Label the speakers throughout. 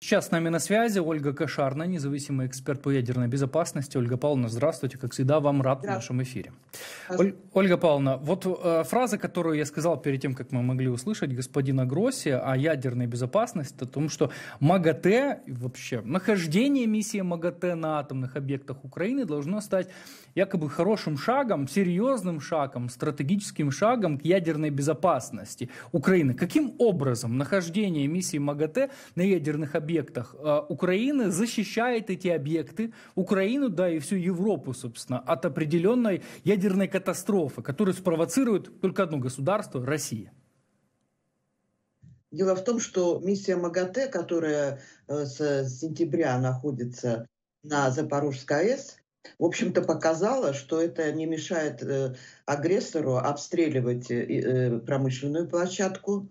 Speaker 1: Сейчас с нами на связи Ольга Кошарна, независимый эксперт по ядерной безопасности. Ольга Павловна, здравствуйте. Как всегда, вам рад в нашем эфире. Оль, Ольга Павловна, вот э, фраза, которую я сказал перед тем, как мы могли услышать господина Гросси о ядерной безопасности, о том, что МАГАТЭ, вообще нахождение миссии МАГАТЭ на атомных объектах Украины должно стать якобы хорошим шагом, серьезным шагом, стратегическим шагом к ядерной безопасности Украины. Каким образом нахождение миссии МАГАТЭ на ядерных объектах объектах э, а, Украины, защищает эти объекты, Украину, да, и всю Европу, собственно, от определенной ядерной катастрофы, которую спровоцирует только одно государство – Россия.
Speaker 2: Дело в том, что миссия МАГАТЭ, которая э, с сентября находится на Запорожской АЭС, в общем-то, показала, что это не мешает э, агрессору обстреливать э, промышленную площадку,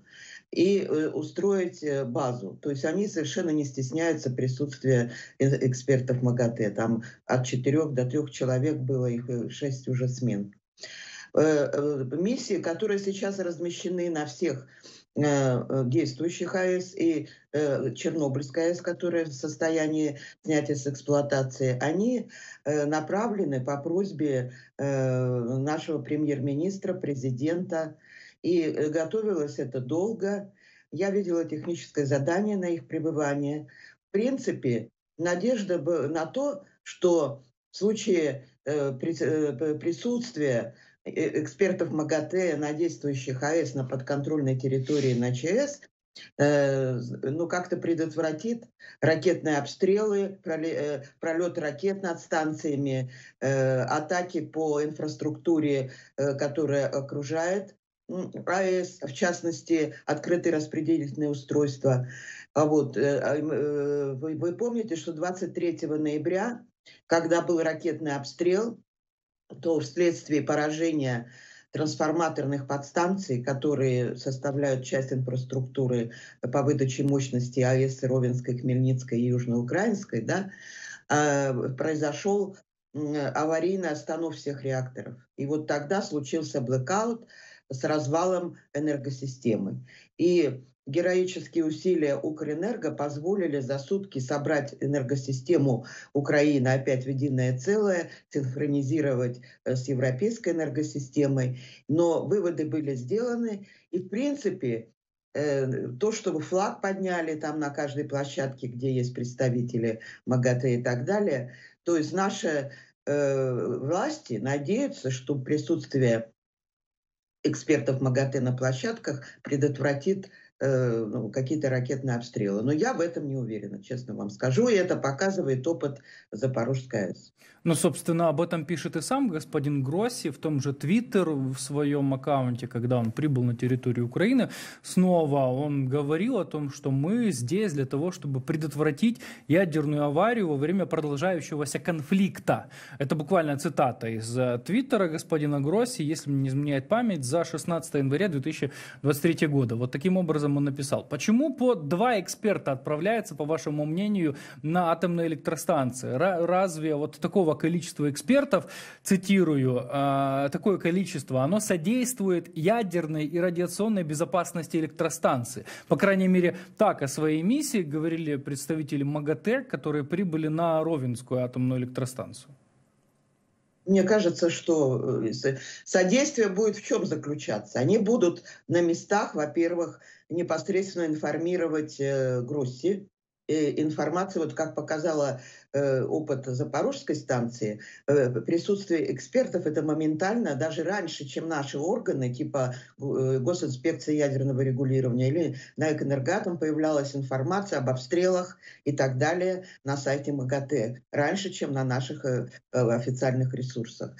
Speaker 2: и э, устроить э, базу. То есть они совершенно не стесняются присутствия э, экспертов МАГАТЭ. Там от четырех до трех человек было, их шесть уже смен. Миссии, которые сейчас размещены на всех действующих АЭС и Чернобыльская АЭС, которая в состоянии снятия с эксплуатации, они направлены по просьбе нашего премьер-министра, президента, и э, готовилось это долго. Я видела техническое задание на их пребывание. В принципе, надежда была на то, что в случае э, э, присутствия экспертов МАГАТЭ на действующих АЭС на подконтрольной территории на ЧС, ну, как-то предотвратит ракетные обстрелы, пролет ракет над станциями, атаки по инфраструктуре, которая окружает АЭС, в частности, открытые распределительные устройства. А вот, э, а, э, вы, вы помните, что 23 ноября, когда был ракетный обстрел, то вследствие поражения трансформаторных подстанций, которые составляют часть инфраструктуры по выдаче мощности АЭС Ровенской, Хмельницкой и Южноукраинской, да, а, произошел аварийный останов всех реакторов. И вот тогда случился блэкаут, с развалом энергосистемы. И героические усилия Укрэнерго позволили за сутки собрать энергосистему Украины опять в единое целое, синхронизировать э, с европейской энергосистемой. Но выводы были сделаны. И, в принципе, э, то, чтобы флаг подняли там на каждой площадке, где есть представители МАГАТЭ и так далее. То есть наши э, власти надеются, что присутствие экспертов МАГАТЭ на площадках предотвратит Э, ну, какие-то ракетные обстрелы. Но я в этом не уверена, честно вам скажу. И это показывает опыт Запорожской АЭС.
Speaker 1: Ну, собственно, об этом пишет и сам господин Гросси в том же Твиттер в своем аккаунте, когда он прибыл на территорию Украины. Снова он говорил о том, что мы здесь для того, чтобы предотвратить ядерную аварию во время продолжающегося конфликта. Это буквально цитата из э, Твиттера господина Гросси, если мне не изменяет память, за 16 января 2023 года. Вот таким образом образом он написал. Почему по два эксперта отправляются по вашему мнению, на атомные электростанции? Разве вот такого количества экспертов, цитирую, а, такое количество, оно содействует ядерной и радиационной безопасности электростанции? По крайней мере, так о своей миссии говорили представители МАГАТЭ, которые прибыли на Ровенскую атомную электростанцию.
Speaker 2: Мне кажется, что э, содействие будет в чем заключаться? Они будут на местах, во-первых, непосредственно информировать э, Грусти. И информация, вот как показала э, опыт Запорожской станции, э, присутствие экспертов это моментально, даже раньше, чем наши органы, типа э, Госинспекции ядерного регулирования или на Эконергатом появлялась информация об обстрелах и так далее на сайте МАГАТЭ, раньше, чем на наших э, э официальных ресурсах.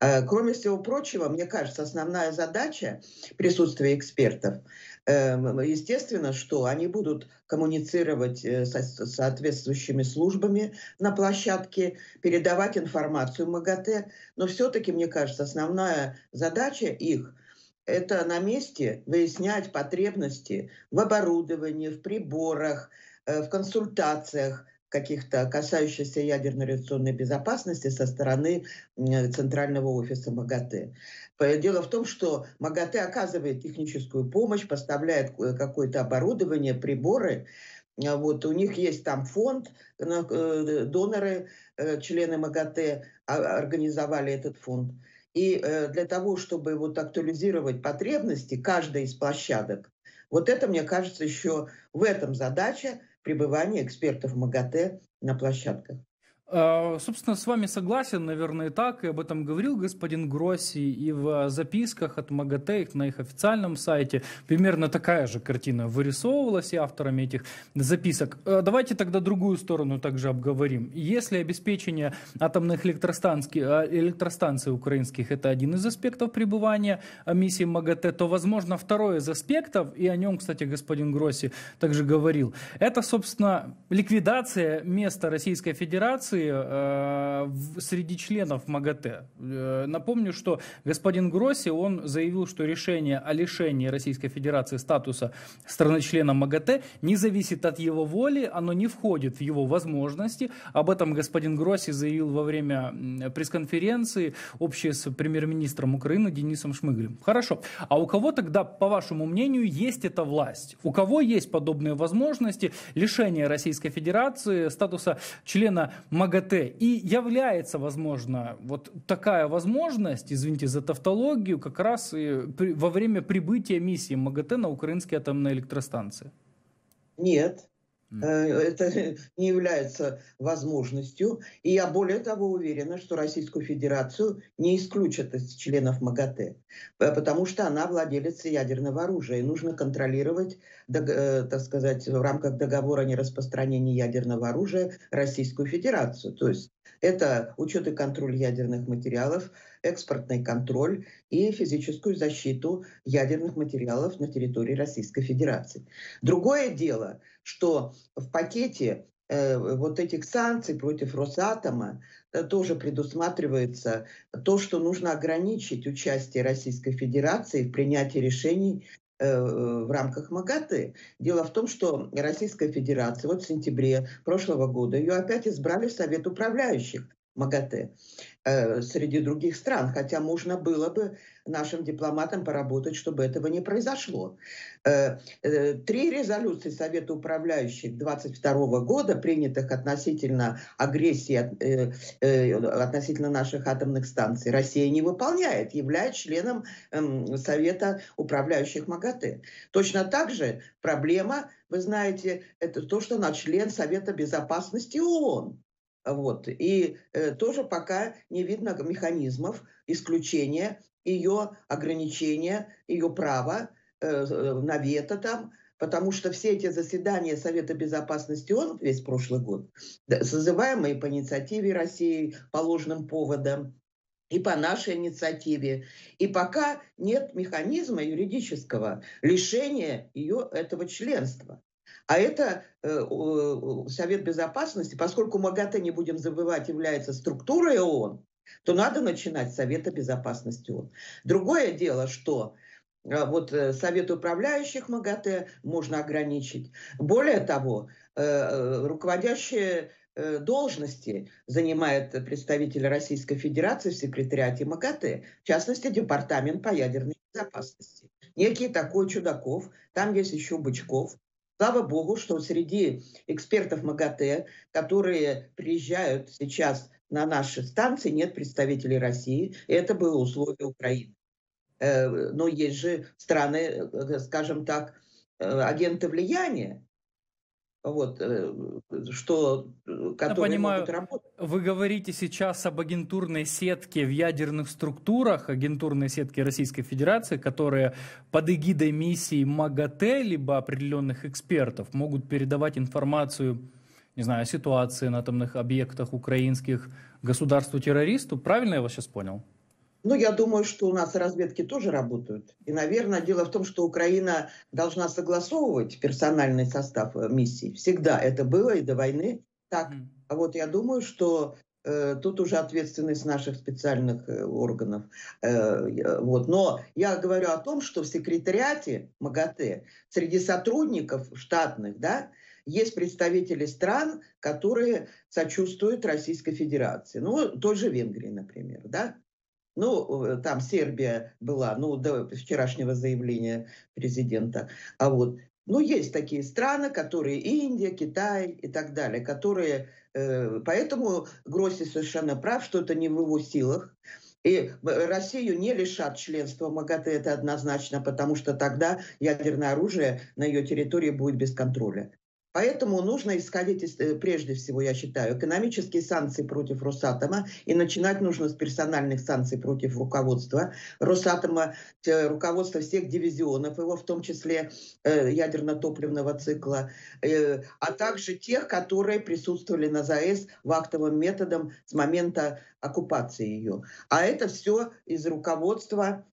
Speaker 2: Э, кроме всего прочего, мне кажется, основная задача присутствия экспертов – Эм, ну, естественно, что они будут коммуницировать э, с соответствующими службами на площадке, передавать информацию МАГАТЭ, но все-таки, мне кажется, основная задача их – это на месте выяснять потребности в оборудовании, в приборах, э, в консультациях каких-то касающихся ядерной радиационной безопасности со стороны центрального офиса МАГАТЭ. Дело в том, что МАГАТЭ оказывает техническую помощь, поставляет э, какое-то оборудование, приборы, а вот у них есть там фонд, э, доноры, э, члены МАГАТЭ а, организовали этот фонд. И для того, чтобы вот актуализировать потребности каждой из площадок, вот это, мне кажется, еще в этом задача пребывания экспертов МАГАТЭ на площадках.
Speaker 1: Э, собственно, с вами согласен, наверное, и так, и об этом говорил господин Гросси и в записках от МАГАТЭ, на их официальном сайте. Примерно такая же картина вырисовывалась и авторами этих записок. Э, давайте тогда другую сторону также обговорим. Если обеспечение атомных э, электростанций, украинских – это один из аспектов пребывания миссии МАГАТЭ, то, возможно, второй из аспектов, и о нем, кстати, господин Гросси также говорил, это, собственно, ликвидация места Российской Федерации позиции э, среди членов МАГАТЭ. Э, напомню, что господин Гросси, он заявил, что решение о лишении Российской Федерации статуса страны-члена МАГАТЭ не зависит от его воли, оно не входит в его возможности. Об этом господин Гросси заявил во время пресс-конференции общей с премьер-министром Украины Денисом Шмыглем. Хорошо. А у кого тогда, по вашему мнению, есть эта власть? У кого есть подобные возможности лишения Российской Федерации статуса члена МАГАТЭ? МАГАТЭ. И является, возможно, вот такая возможность, извините за тавтологию, как раз и при, во время прибытия миссии МАГАТЭ на украинские атомные электростанции.
Speaker 2: Нет, Э, это не является возможностью. И я более того уверена, что Российскую Федерацию не исключат из членов МАГАТЭ, э, потому что она владелец ядерного оружия. И нужно контролировать, э, так сказать, в рамках договора о нераспространении ядерного оружия Российскую Федерацию. То есть это учет и контроль ядерных материалов, экспортный контроль и физическую защиту ядерных материалов на территории Российской Федерации. Другое дело, что в пакете э, вот этих санкций против Росатома э, тоже предусматривается то, что нужно ограничить участие Российской Федерации в принятии решений Э, э, в рамках МАГАТЭ. Дело в том, что Российская Федерация вот в сентябре прошлого года ее опять избрали в Совет управляющих. МАГАТЭ среди других стран, хотя можно было бы нашим дипломатам поработать, чтобы этого не произошло. Э, э, три резолюции Совета управляющих 22 года, принятых относительно агрессии, э, относительно наших атомных станций, Россия не выполняет, являясь членом эм, Совета управляющих МАГАТЭ. Точно так же проблема, вы знаете, это то, что она член Совета безопасности ООН. Вот. И э, тоже пока не видно механизмов исключения ее ограничения, ее права э, э, на вето там, потому что все эти заседания Совета Безопасности ООН весь прошлый год, созываемые по инициативе России по ложным поводам, и по нашей инициативе. И пока нет механизма юридического лишения ее этого членства. А это э, Совет Безопасности, поскольку МАГАТЭ, не будем забывать, является структурой ООН, то надо начинать с Совета Безопасности ООН. Другое дело, что э, вот э, Совет управляющих МАГАТЭ можно ограничить. Более того, руководящие должности занимает представитель Российской Федерации в секретариате МАГАТЭ, в частности, Департамент по ядерной безопасности. Некий такой Чудаков, там есть еще Бычков, Слава богу, что среди экспертов МАГАТЭ, которые приезжают сейчас на наши станции, нет представителей России. Это было условие Украины. Э, но есть же страны, э, э, скажем так, агенты влияния, вот, э, что, э, которые Я понимаю, могут работать.
Speaker 1: Вы говорите сейчас об агентурной сетке в ядерных структурах, агентурной сетке Российской Федерации, которые под эгидой миссии МАГАТЭ, либо определенных экспертов, могут передавать информацию не знаю, ситуации на атомных объектах украинских государству-террористу. Правильно я вас сейчас
Speaker 2: понял? Ну, я думаю, что у нас разведки тоже работают. И, наверное, дело в том, что Украина должна согласовывать персональный состав э, миссий. Всегда это было и до войны так. А вот я думаю, что э, тут уже ответственность наших специальных э, органов. Э, вот. Но я говорю о том, что в секретариате МАГАТЭ среди сотрудников штатных, да, есть представители стран, которые сочувствуют Российской Федерации. Ну, той же Венгрии, например, да. Ну, э, там Сербия была, ну, до вчерашнего заявления президента. А вот, ну, есть такие страны, которые Индия, Китай и так далее, которые... Э, поэтому Гросси совершенно прав, что это не в его силах. И э, Россию не лишат членства МАГАТЭ, это однозначно, потому что тогда ядерное оружие на ее территории будет без контроля. Поэтому нужно исходить, из, э, прежде всего, я считаю, экономические санкции против Росатома. И начинать нужно с персональных санкций против руководства Росатома, э, руководства всех дивизионов, его в том числе э, ядерно-топливного цикла, а также тех, которые присутствовали на ЗАЭС вахтовым методом с момента оккупации ее. А это все из руководства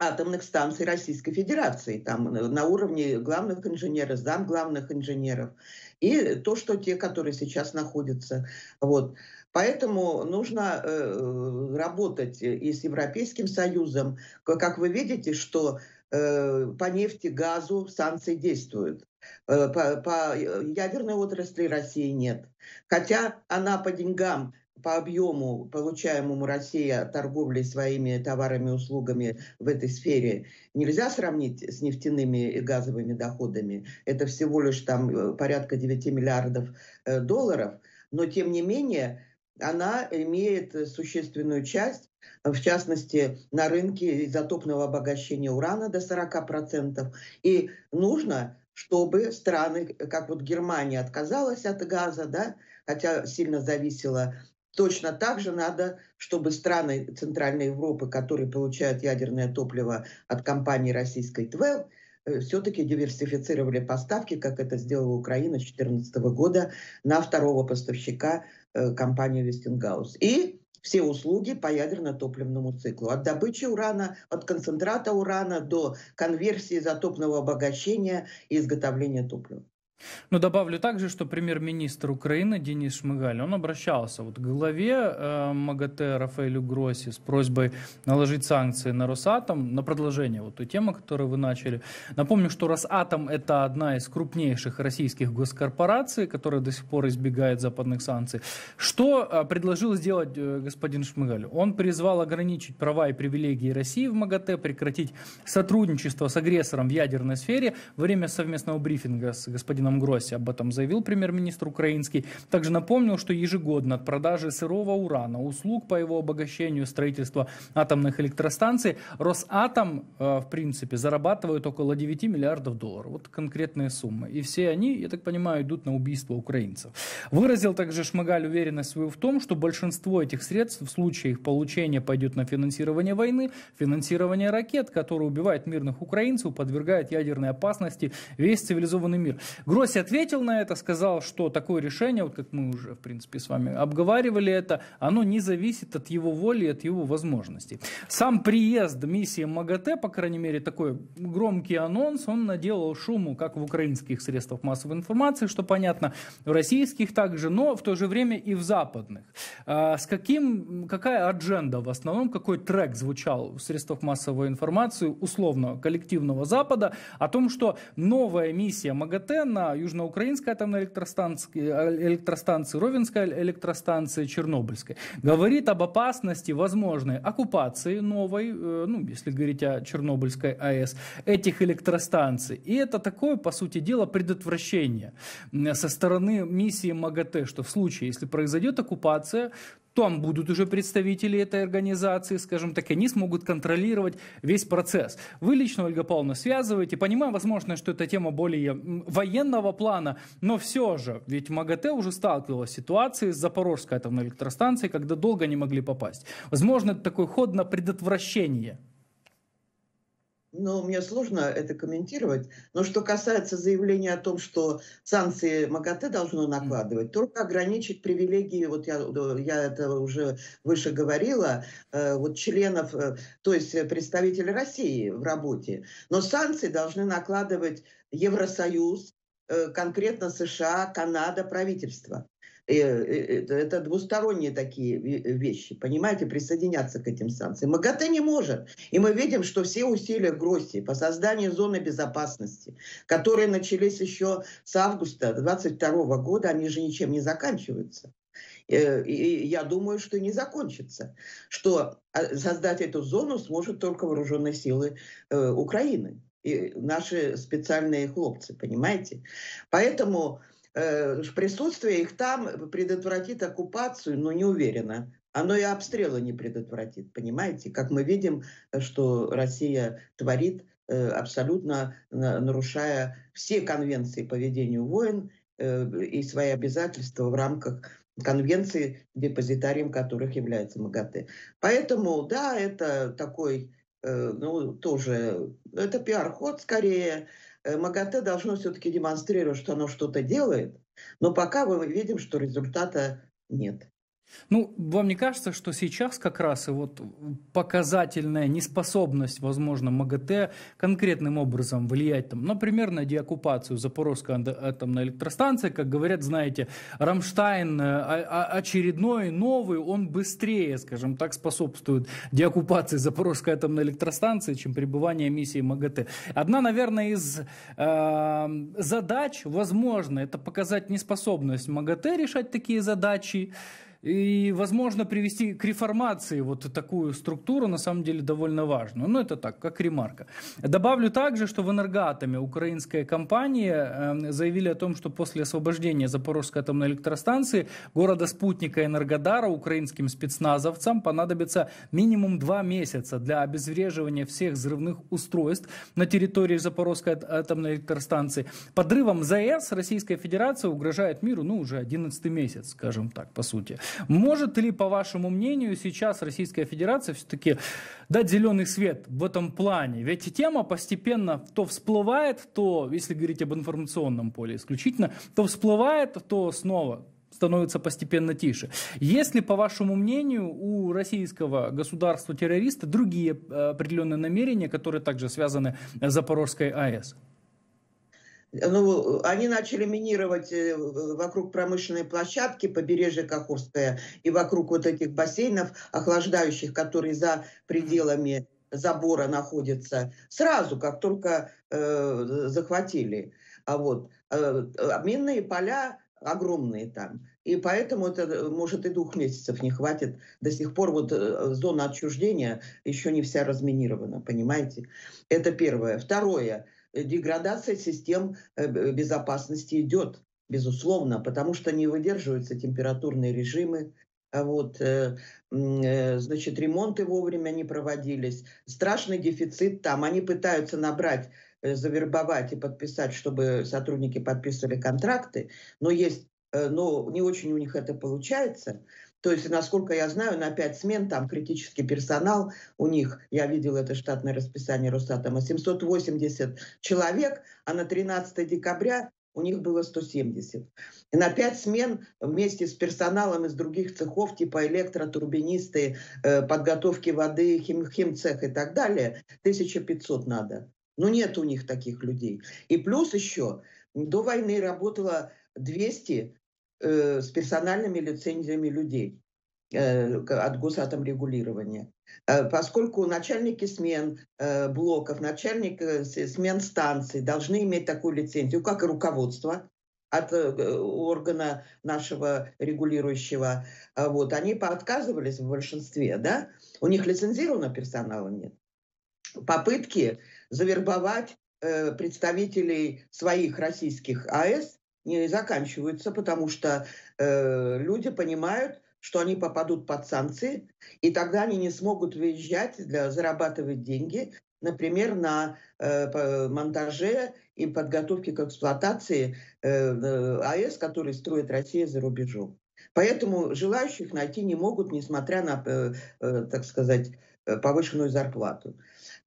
Speaker 2: атомных станций Российской Федерации, там э, на уровне главных инженеров, зам главных инженеров, и то, что те, которые сейчас находятся. Вот. Поэтому нужно э, работать э, и с Европейским Союзом. Как вы видите, что э, по нефти, газу санкции действуют. Э, по, по э, ядерной отрасли России нет. Хотя она по деньгам по объему, получаемому Россия торговлей своими товарами и услугами в этой сфере, нельзя сравнить с нефтяными и газовыми доходами. Это всего лишь там э, порядка 9 миллиардов э, долларов. Но тем не менее, она имеет существенную часть, э, в частности, на рынке изотопного обогащения урана до 40%. И нужно, чтобы страны, как вот Германия отказалась от газа, да, хотя сильно зависела Точно так же надо, чтобы страны Центральной Европы, которые получают ядерное топливо от компании российской ТВЭЛ, все-таки диверсифицировали поставки, как это сделала Украина с 2014 года, на второго поставщика э, компании Вестингаус. И все услуги по ядерно-топливному циклу. От добычи урана, от концентрата урана до конверсии изотопного обогащения и изготовления топлива.
Speaker 1: Ну, добавлю также, что премьер-министр Украины Денис Шмыгаль, он обращался вот к главе э, МАГАТЭ Рафаэлю Гросси с просьбой наложить санкции на Росатом на продолжение вот той темы, которую вы начали. Напомню, что Росатом – это одна из крупнейших российских госкорпораций, которая до сих пор избегает западных санкций. Что э, предложил сделать э, господин Шмыгаль? Он призвал ограничить права и привилегии России в МАГАТЭ, прекратить сотрудничество с агрессором в ядерной сфере. Во время совместного брифинга с господином собственном гросе. Об этом заявил премьер-министр украинский. Также напомнил, что ежегодно от продажи сырого урана, услуг по его обогащению, строительства атомных электростанций, Росатом, э, в принципе, зарабатывает около 9 миллиардов долларов. Вот конкретные суммы. И все они, я так понимаю, идут на убийство украинцев. Выразил также Шмыгаль уверенность свою в том, что большинство этих средств в случае их получения пойдет на финансирование войны, финансирование ракет, которые убивают мирных украинцев, подвергают ядерной опасности весь цивилизованный мир. Гросси ответил на это, сказал, что такое решение, вот как мы уже, в принципе, с вами обговаривали это, оно не зависит от его воли и от его возможностей. Сам приезд миссии МАГАТЭ, по крайней мере, такой громкий анонс, он наделал шуму как в украинских средствах массовой информации, что понятно, в российских также, но в то же время и в западных. А, с каким, какая адженда в основном, какой трек звучал в средствах массовой информации, условно, коллективного Запада, о том, что новая миссия МАГАТЭ на Южноукраинская Южноукраинской атомной электростанции, электростанции, Ровенской электростанции, Чернобыльской. Говорит об опасности возможной оккупации новой, э, ну, если говорить о Чернобыльской АЭС, этих электростанций. И это такое, по сути дела, предотвращение со стороны миссии МАГАТЭ, что в случае, если произойдет оккупация, там будут уже представители этой организации, скажем так, и они смогут контролировать весь процесс. Вы лично, Ольга Павловна, связываете, понимаю, возможно, что эта тема более военного плана, но все же, ведь МАГАТЭ уже сталкивалась с ситуацией с Запорожской атомной электростанцией, когда долго не могли попасть. Возможно, это такой ход на предотвращение.
Speaker 2: Ну, мне сложно это комментировать. Но что касается заявления о том, что санкции МАГАТЭ должно накладывать, только ограничить привилегии, вот я, я это уже выше говорила, э, вот членов, э, то есть э, представителей России в работе. Но санкции должны накладывать Евросоюз, конкретно США, Канада, правительство. Э, э, это двусторонние такие э, вещи, понимаете, присоединяться к этим санкциям. МАГАТЭ не может. И мы видим, что все усилия Гросси по созданию зоны безопасности, которые начались еще с августа 2022 года, они же ничем не заканчиваются и я думаю, что не закончится, что а, создать эту зону сможет только вооруженные силы Украины и наши специальные хлопцы, понимаете? Поэтому Э, присутствие их там предотвратит оккупацию, но не уверена. Оно и обстрелы не предотвратит, понимаете? Как мы видим, что Россия творит, э, абсолютно э, нарушая все конвенции по ведению войн и свои обязательства в рамках конвенции, депозитарием которых является МАГАТЭ. Поэтому, да, это такой, ну, тоже, это пиар-ход скорее, Э, МАКТ должно все-таки демонстрировать, что оно что-то делает, но пока мы видим, что результата нет.
Speaker 1: Ну, вам не кажется, что сейчас как раз и вот показательная неспособность, возможно, МГТ конкретным образом влиять, там, например, ну, на деоккупацию Запорожской атомной электростанции, как говорят, знаете, Рамштайн э, очередной, новый, он быстрее, скажем так, способствует деоккупации Запорожской атомной электростанции, чем пребывание миссии МГТ. Одна, наверное, из э, задач, возможно, это показать неспособность МГТ решать такие задачи, и, возможно, привести к реформации вот такую структуру на самом деле довольно важную. Но ну, это так, как ремарка. Добавлю также, что в энергоатоме украинская компания э, заявили о том, что после освобождения Запорожской атомной электростанции города спутника Энергодара украинским спецназовцам понадобится минимум два месяца для обезвреживания всех взрывных устройств на территории Запорожской атомной электростанции. Подрывом ЗАЭС Российская Федерация угрожает миру, ну, уже 11 месяц, скажем так, по сути. Может ли, по вашему мнению, сейчас Российская Федерация все-таки дать зеленый свет в этом плане? Ведь тема постепенно то всплывает, то, если говорить об информационном поле исключительно, то всплывает, то снова становится постепенно тише. Если, по вашему мнению, у российского государства-террориста другие э, определенные намерения, которые также связаны с Запорожской АЭС?
Speaker 2: ну, они начали минировать э, вокруг промышленной площадки побережья Каховское и вокруг вот этих бассейнов охлаждающих, которые за пределами забора находятся, сразу, как только э, захватили. А вот э, минные поля огромные там. И поэтому это, может, и двух месяцев не хватит. До сих пор вот э, зона отчуждения еще не вся разминирована, понимаете? Это первое. Второе – Э, деградация систем э, э, безопасности идет, безусловно, потому что не выдерживаются температурные режимы, а вот, значит, ремонты вовремя не проводились, страшный дефицит там, они пытаются набрать завербовать и подписать, чтобы сотрудники подписывали контракты, но есть, но не очень у них это получается. То есть, насколько я знаю, на пять смен там критический персонал у них, я видел это штатное расписание Росатома, 780 человек, а на 13 декабря у них было 170. И на пять смен вместе с персоналом из других цехов, типа электротурбинисты, э, подготовки воды, хим, химцех и так далее, 1500 надо. Но ну, нет у них таких людей. И плюс еще до войны работало 200 Э, с персональными лицензиями людей э, от госатомрегулирования. Э, поскольку начальники смен блоков, начальники смен станций должны иметь такую лицензию, как и руководство от органа нашего регулирующего, вот, они поотказывались в большинстве, да, у них лицензированного персонала нет. Попытки завербовать представителей своих российских АЭС не заканчиваются, потому что э, люди понимают, что они попадут под санкции, и тогда они не смогут выезжать, для, зарабатывать деньги, например, на э, монтаже и подготовке к эксплуатации э, э, АЭС, который строит Россия за рубежом. Поэтому желающих найти не могут, несмотря на, э, э, так сказать, э, повышенную зарплату.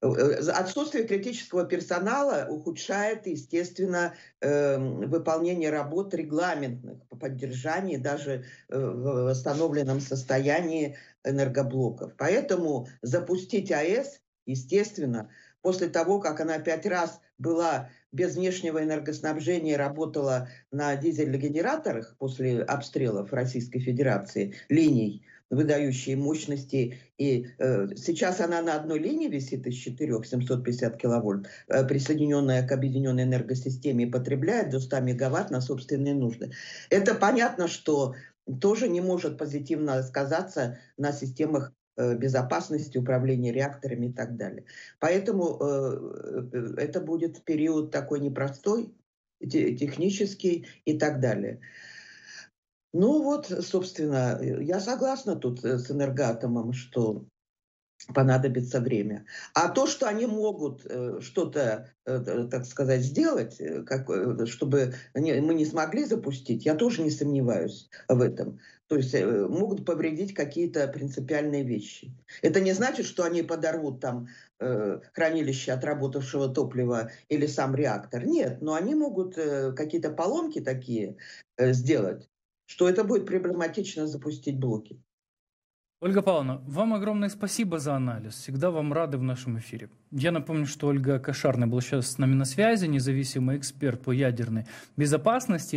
Speaker 2: Э, отсутствие критического персонала ухудшает, естественно, эм, выполнение работ регламентных по поддержанию даже э, в восстановленном состоянии энергоблоков. Поэтому запустить АЭС, естественно, после того, как она пять раз была без внешнего энергоснабжения, работала на дизельных генераторах после обстрелов Российской Федерации линий – выдающие мощности. И э, сейчас она на одной линии висит из 4 750 киловольт, э, присоединенная к объединенной энергосистеме и потребляет до 100 мегаватт на собственные нужды. Это понятно, что тоже не может позитивно сказаться на системах э, безопасности, управления реакторами и так далее. Поэтому э, э это будет период такой непростой, технический и так далее. Ну вот, собственно, я согласна тут э, с энергатомом, что понадобится время. А то, что они могут э, что-то, э, так сказать, сделать, как, чтобы мы не смогли запустить, я тоже не сомневаюсь в этом. То есть могут повредить какие-то принципиальные вещи. Это не значит, что они подорвут там хранилище отработавшего топлива или сам реактор. Нет, но они могут какие-то поломки такие сделать, что это будет проблематично запустить блоки.
Speaker 1: Ольга Павловна, вам огромное спасибо за анализ. Всегда вам рады в нашем эфире. Я напомню, что Ольга Кошарная была сейчас с нами на связи, независимый эксперт по ядерной безопасности.